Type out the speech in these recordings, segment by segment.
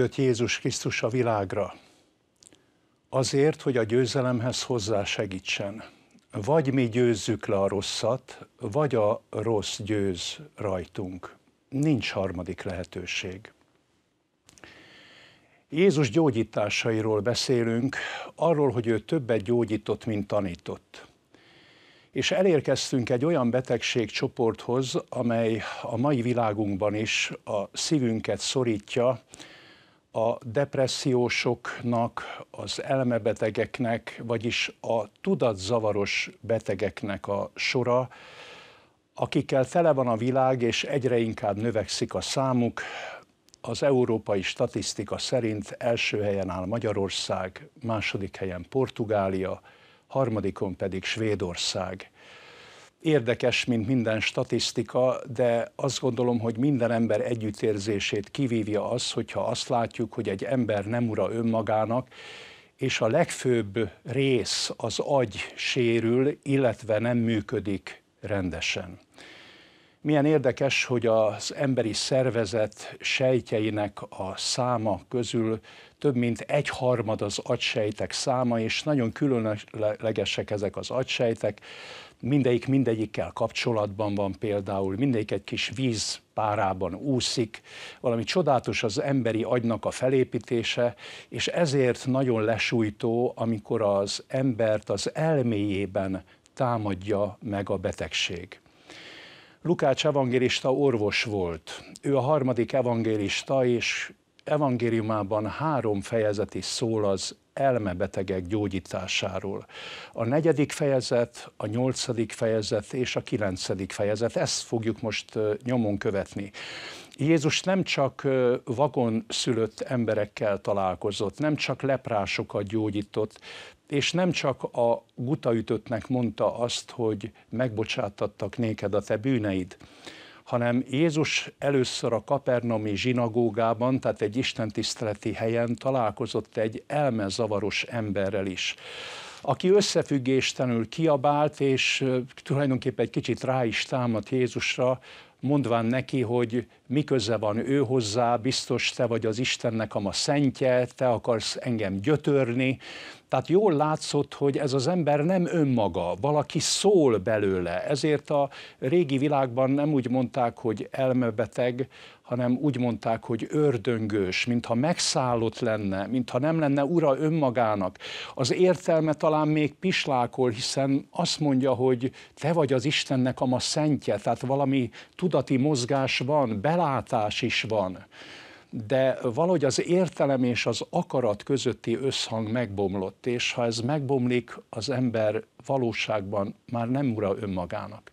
jött Jézus Krisztus a világra? Azért, hogy a győzelemhez hozzá segítsen. Vagy mi győzzük le a rosszat, vagy a rossz győz rajtunk. Nincs harmadik lehetőség. Jézus gyógyításairól beszélünk, arról, hogy ő többet gyógyított, mint tanított. És elérkeztünk egy olyan betegség csoporthoz, amely a mai világunkban is a szívünket szorítja, a depressziósoknak, az elmebetegeknek, vagyis a tudatzavaros betegeknek a sora, akikkel tele van a világ, és egyre inkább növekszik a számuk. Az európai statisztika szerint első helyen áll Magyarország, második helyen Portugália, harmadikon pedig Svédország érdekes, mint minden statisztika, de azt gondolom, hogy minden ember együttérzését kivívja az, hogyha azt látjuk, hogy egy ember nem ura önmagának, és a legfőbb rész, az agy sérül, illetve nem működik rendesen. Milyen érdekes, hogy az emberi szervezet sejtjeinek a száma közül több mint egy harmad az agysejtek száma, és nagyon különlegesek ezek az agysejtek. Mindegyik mindegyikkel kapcsolatban van például, mindegyik egy kis víz párában úszik, valami csodálatos az emberi agynak a felépítése, és ezért nagyon lesújtó, amikor az embert az elméjében támadja meg a betegség. Lukács evangélista orvos volt. Ő a harmadik evangélista, és evangéliumában három fejezet is szól az elmebetegek gyógyításáról. A negyedik fejezet, a nyolcadik fejezet és a kilencedik fejezet, ezt fogjuk most nyomon követni. Jézus nem csak vagon szülött emberekkel találkozott, nem csak leprásokat gyógyított, és nem csak a gutaütöttnek mondta azt, hogy megbocsátattak néked a te bűneid, hanem Jézus először a kapernomi zsinagógában, tehát egy istentiszteleti helyen találkozott egy elmezavaros emberrel is, aki összefüggéstenül kiabált, és tulajdonképpen egy kicsit rá is támadt Jézusra, mondván neki, hogy mi köze van ő hozzá, biztos te vagy az Istennek a ma szentje, te akarsz engem gyötörni, tehát jól látszott, hogy ez az ember nem önmaga, valaki szól belőle. Ezért a régi világban nem úgy mondták, hogy elmebeteg, hanem úgy mondták, hogy ördöngős, mintha megszállott lenne, mintha nem lenne ura önmagának. Az értelme talán még pislákol, hiszen azt mondja, hogy te vagy az Istennek a ma szentje, tehát valami tudati mozgás van, belátás is van de valahogy az értelem és az akarat közötti összhang megbomlott, és ha ez megbomlik, az ember valóságban már nem ura önmagának.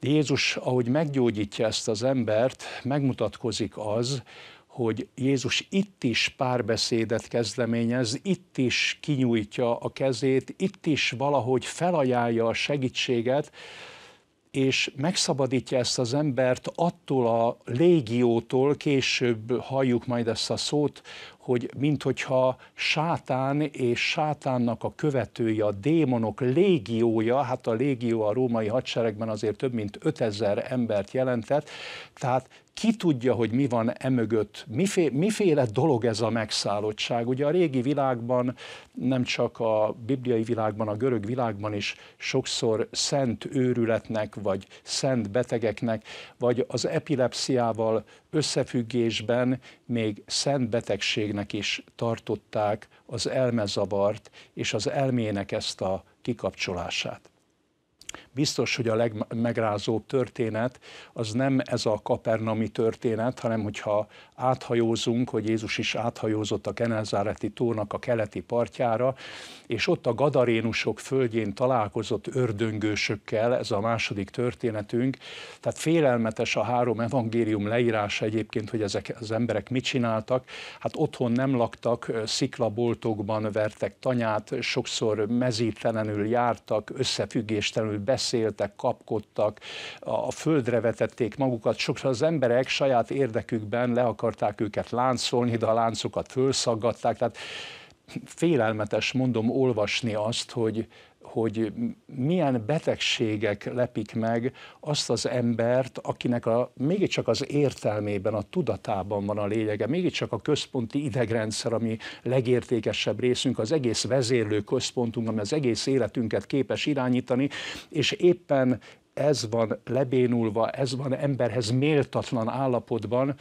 De Jézus, ahogy meggyógyítja ezt az embert, megmutatkozik az, hogy Jézus itt is párbeszédet kezdeményez, itt is kinyújtja a kezét, itt is valahogy felajánlja a segítséget, és megszabadítja ezt az embert attól a légiótól, később halljuk majd ezt a szót, hogy minthogyha sátán és sátánnak a követői, a démonok légiója, hát a légió a római hadseregben azért több mint 5000 embert jelentett, tehát ki tudja, hogy mi van emögött, miféle, miféle dolog ez a megszállottság. Ugye a régi világban, nem csak a bibliai világban, a görög világban is sokszor szent őrületnek, vagy szent betegeknek, vagy az epilepsziával összefüggésben még szent betegség betegnek is tartották az elmezavart és az elmének ezt a kikapcsolását biztos, hogy a legmegrázóbb történet az nem ez a kapernami történet, hanem hogyha áthajózunk, hogy Jézus is áthajózott a Genezáreti tónak a keleti partjára, és ott a gadarénusok földjén találkozott ördöngősökkel, ez a második történetünk, tehát félelmetes a három evangélium leírása egyébként, hogy ezek az emberek mit csináltak, hát otthon nem laktak, sziklaboltokban vertek tanyát, sokszor mezítelenül jártak, összefüggéstelenül beszéltek, beszéltek, kapkodtak, a földre vetették magukat, sokszor az emberek saját érdekükben le akarták őket láncolni, de a láncokat fölszaggatták, tehát félelmetes, mondom, olvasni azt, hogy hogy milyen betegségek lepik meg azt az embert, akinek a, mégiscsak az értelmében, a tudatában van a lényege, mégiscsak a központi idegrendszer, ami legértékesebb részünk, az egész vezérlő központunk, ami az egész életünket képes irányítani, és éppen ez van lebénulva, ez van emberhez méltatlan állapotban,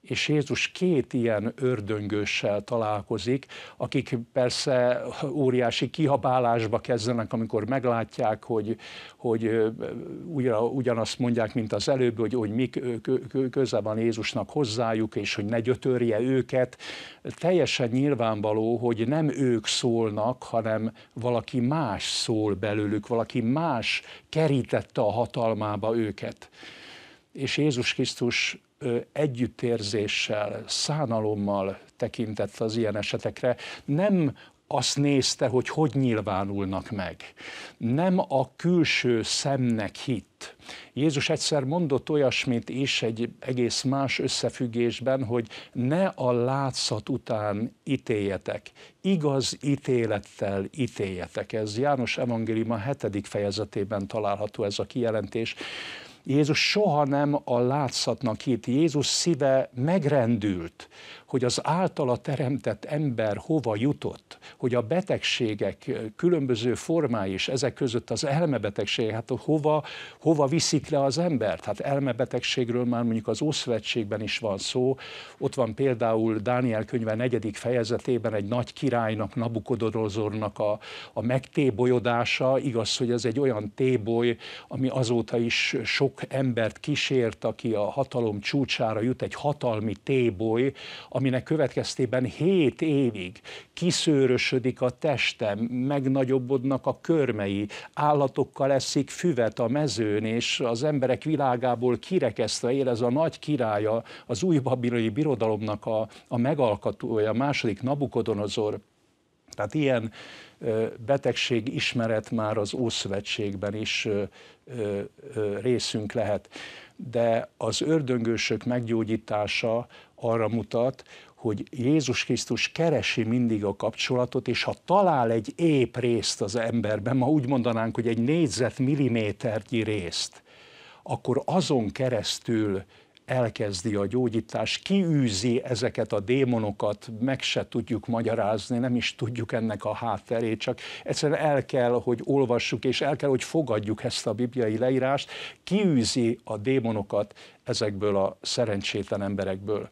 és Jézus két ilyen ördöngőssel találkozik, akik persze óriási kihabálásba kezdenek, amikor meglátják, hogy, hogy ugyan, ugyanazt mondják, mint az előbb, hogy, hogy mi köze van Jézusnak hozzájuk, és hogy ne gyötörje őket. Teljesen nyilvánvaló, hogy nem ők szólnak, hanem valaki más szól belőlük, valaki más kerítette a hatalmába őket. És Jézus Krisztus együttérzéssel, szánalommal tekintett az ilyen esetekre, nem azt nézte, hogy hogy nyilvánulnak meg. Nem a külső szemnek hitt. Jézus egyszer mondott olyasmit is egy egész más összefüggésben, hogy ne a látszat után ítéljetek, igaz ítélettel ítéljetek. Ez János Evangélium a hetedik fejezetében található ez a kijelentés. Jézus soha nem a látszatnak hitt. Jézus szíve megrendült, hogy az általa teremtett ember hova jutott, hogy a betegségek különböző formái és ezek között az elmebetegség, hát hova, hova viszik le az embert? Hát elmebetegségről már mondjuk az Ószövetségben is van szó, ott van például Dániel könyve negyedik fejezetében egy nagy királynak, Nabukodorozornak a, a megtébolyodása, igaz, hogy ez egy olyan téboly, ami azóta is sok embert kísért, aki a hatalom csúcsára jut, egy hatalmi téboly, aminek következtében hét évig kiszőrösödik a teste, megnagyobbodnak a körmei, állatokkal eszik füvet a mezőn, és az emberek világából kirekesztve él ez a nagy királya, az új babiloni birodalomnak a, a megalkatója a második Nabukodonozor. Tehát ilyen betegség ismeret már az Ószövetségben is részünk lehet. De az ördöngősök meggyógyítása arra mutat, hogy Jézus Krisztus keresi mindig a kapcsolatot, és ha talál egy ép részt az emberben, ma úgy mondanánk, hogy egy négyzetmilliméternyi részt, akkor azon keresztül elkezdi a gyógyítás, kiűzi ezeket a démonokat, meg se tudjuk magyarázni, nem is tudjuk ennek a hátterét, csak egyszerűen el kell, hogy olvassuk, és el kell, hogy fogadjuk ezt a bibliai leírást, kiűzi a démonokat ezekből a szerencsétlen emberekből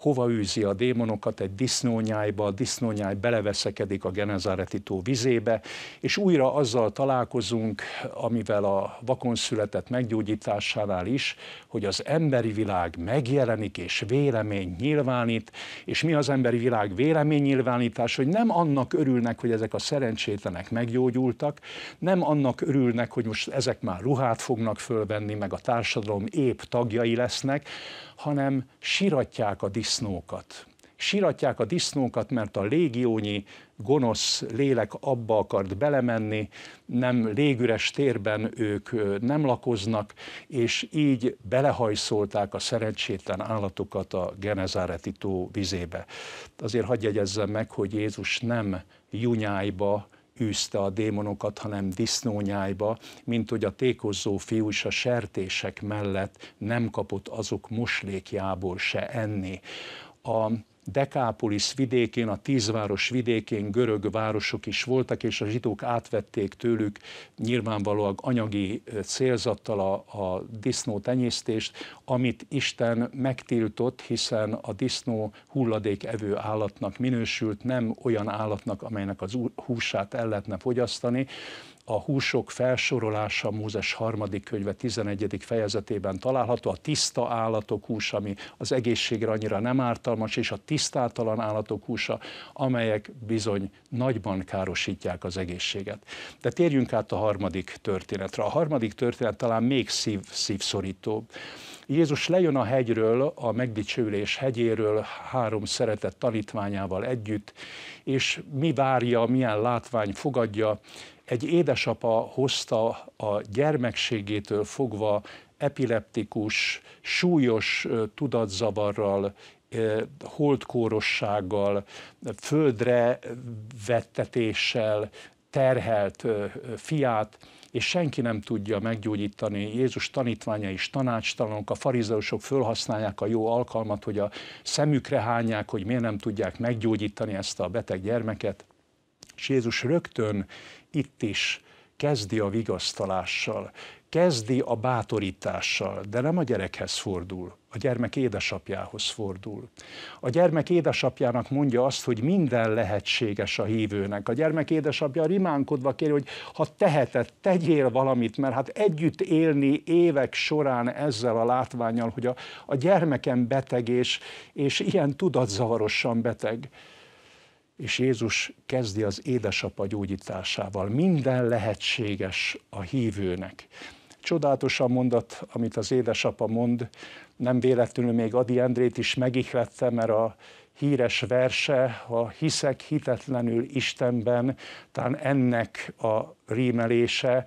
hova űzi a démonokat, egy disznónyájba, a disznónyáj beleveszekedik a Genezáreti tó vizébe, és újra azzal találkozunk, amivel a vakon született meggyógyításánál is, hogy az emberi világ megjelenik és vélemény nyilvánít, és mi az emberi világ vélemény nyilvánítás, hogy nem annak örülnek, hogy ezek a szerencsétlenek meggyógyultak, nem annak örülnek, hogy most ezek már ruhát fognak fölvenni, meg a társadalom épp tagjai lesznek, hanem siratják a disznókat. Siratják a disznókat, mert a légiónyi gonosz lélek abba akart belemenni, nem légüres térben ők nem lakoznak, és így belehajszolták a szerencsétlen állatokat a Genezáreti tó vizébe. Azért hagyj meg, hogy Jézus nem junyájba, űzte a démonokat, hanem disznónyájba, mint hogy a tékozó fiú is a sertések mellett nem kapott azok moslékjából se enni. A Dekápolis vidékén, a tízváros vidékén görög városok is voltak, és a zsidók átvették tőlük nyilvánvalóan anyagi célzattal a, a disznó tenyésztést, amit Isten megtiltott, hiszen a disznó hulladék evő állatnak minősült, nem olyan állatnak, amelynek az húsát el lehetne fogyasztani, a húsok felsorolása Mózes harmadik könyve 11. fejezetében található, a tiszta állatok húsa, ami az egészségre annyira nem ártalmas, és a tisztátalan állatok húsa, amelyek bizony nagyban károsítják az egészséget. De térjünk át a harmadik történetre. A harmadik történet talán még szív, szívszorítóbb. Jézus lejön a hegyről, a megdicsőlés hegyéről három szeretett tanítványával együtt, és mi várja, milyen látvány fogadja, egy édesapa hozta a gyermekségétől fogva epileptikus, súlyos tudatzavarral, holdkórossággal, földre vettetéssel terhelt fiát, és senki nem tudja meggyógyítani. Jézus tanítványa is tanácstalanok, a farizeusok fölhasználják a jó alkalmat, hogy a szemükre hányják, hogy miért nem tudják meggyógyítani ezt a beteg gyermeket. És Jézus rögtön itt is kezdi a vigasztalással, kezdi a bátorítással, de nem a gyerekhez fordul, a gyermek édesapjához fordul. A gyermek édesapjának mondja azt, hogy minden lehetséges a hívőnek. A gyermek édesapja rimánkodva kér, hogy ha teheted, tegyél valamit, mert hát együtt élni évek során ezzel a látványal, hogy a, a gyermekem beteg és, és ilyen tudatzavarosan beteg és Jézus kezdi az édesapa gyógyításával. Minden lehetséges a hívőnek. Csodálatos a mondat, amit az édesapa mond, nem véletlenül még Adi Endrét is megihlette, mert a híres verse, ha hiszek hitetlenül Istenben, talán ennek a rímelése,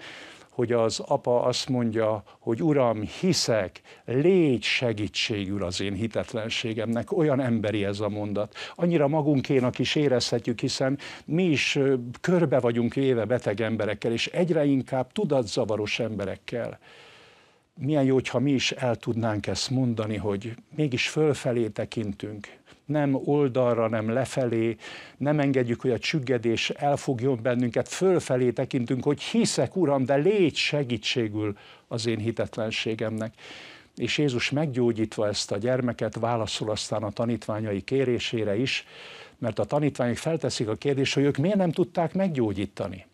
hogy az apa azt mondja, hogy Uram, hiszek, légy segítségül az én hitetlenségemnek. Olyan emberi ez a mondat. Annyira magunkénak is érezhetjük, hiszen mi is körbe vagyunk véve beteg emberekkel, és egyre inkább tudatzavaros emberekkel milyen jó, ha mi is el tudnánk ezt mondani, hogy mégis fölfelé tekintünk, nem oldalra, nem lefelé, nem engedjük, hogy a csüggedés elfogjon bennünket, fölfelé tekintünk, hogy hiszek, Uram, de légy segítségül az én hitetlenségemnek. És Jézus meggyógyítva ezt a gyermeket, válaszol aztán a tanítványai kérésére is, mert a tanítványok felteszik a kérdést, hogy ők miért nem tudták meggyógyítani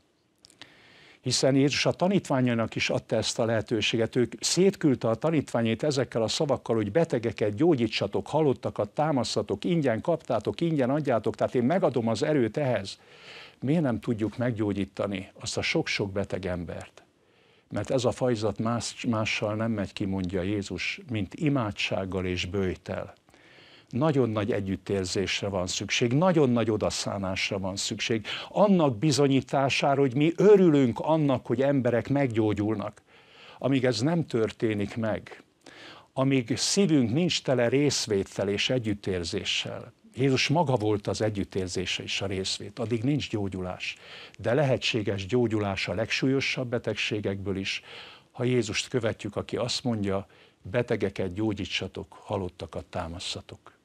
hiszen Jézus a tanítványainak is adta ezt a lehetőséget. Ők szétküldte a tanítványait ezekkel a szavakkal, hogy betegeket gyógyítsatok, halottakat támasztatok, ingyen kaptátok, ingyen adjátok, tehát én megadom az erőt ehhez. Miért nem tudjuk meggyógyítani azt a sok-sok beteg embert? Mert ez a fajzat más, mással nem megy ki, mondja Jézus, mint imádsággal és bőjtel nagyon nagy együttérzésre van szükség, nagyon nagy odaszánásra van szükség, annak bizonyítására, hogy mi örülünk annak, hogy emberek meggyógyulnak. Amíg ez nem történik meg, amíg szívünk nincs tele részvétel és együttérzéssel, Jézus maga volt az együttérzése és a részvét, addig nincs gyógyulás. De lehetséges gyógyulás a legsúlyosabb betegségekből is, ha Jézust követjük, aki azt mondja, betegeket gyógyítsatok, halottakat támasztatok.